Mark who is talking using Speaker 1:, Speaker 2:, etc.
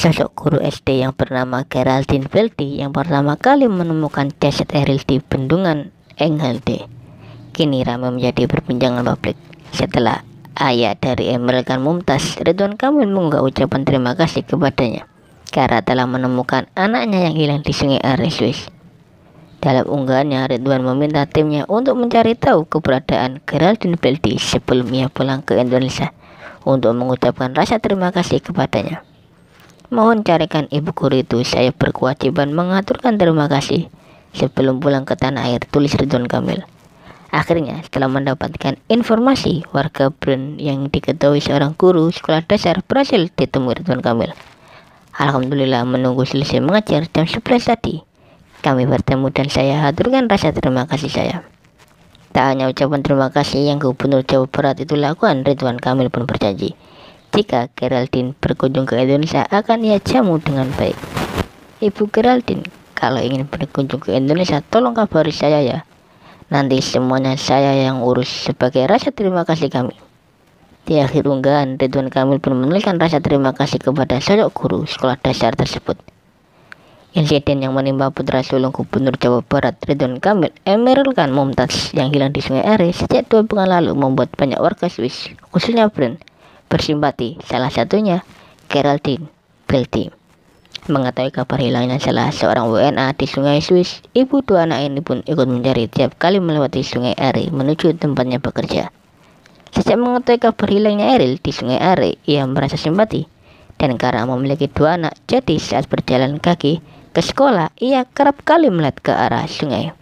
Speaker 1: sosok guru SD yang bernama Geraldine Veldi yang pertama kali menemukan jasad Eril di bendungan Enghalde kini ramai menjadi perbincangan publik setelah ayah dari Emeril Khan Mumtaz Ridwan Kamil mengunggah ucapan terima kasih kepadanya karena telah menemukan anaknya yang hilang di sungai Are Swiss dalam unggahannya, Ridwan meminta timnya untuk mencari tahu keberadaan Geraldine Veldi sebelum ia pulang ke Indonesia untuk mengucapkan rasa terima kasih kepadanya. Mohon carikan ibu guru itu, saya berkewajiban mengaturkan terima kasih. Sebelum pulang ke tanah air, tulis Ridwan Kamil. Akhirnya, setelah mendapatkan informasi, warga Brun yang diketahui seorang guru sekolah dasar berhasil ditemui Ridwan Kamil. Alhamdulillah menunggu selesai mengajar jam 11 tadi. Kami bertemu dan saya haturkan rasa terima kasih saya. Tak hanya ucapan terima kasih yang Gubernur Jawa Barat itu lakukan, Ridwan Kamil pun berjanji jika Geraldine berkunjung ke Indonesia, akan ia jamu dengan baik. Ibu Geraldine, kalau ingin berkunjung ke Indonesia, tolong kabari saya ya. Nanti semuanya saya yang urus sebagai rasa terima kasih kami. Di akhir unggahan, Ridwan Kamil pun menuliskan rasa terima kasih kepada sosok guru sekolah dasar tersebut. Insiden yang menimpa putra sulung Gubernur Jawa Barat Ridwan Kamil Emeril Khan Mumtaz yang hilang di Sungai Are sejak dua pekan lalu membuat banyak warga Swiss, khususnya Brand, bersimpati, salah satunya Geraldine Beltim. Mengetahui kabar hilangnya salah seorang WNA di sungai Swiss, ibu dua anak ini pun ikut mencari tiap kali melewati sungai Ari menuju tempatnya bekerja. Sejak mengetahui kabar hilangnya Eril di sungai Ari, ia merasa simpati. Dan karena memiliki dua anak, jadi saat berjalan kaki ke sekolah, ia kerap kali melihat ke arah sungai.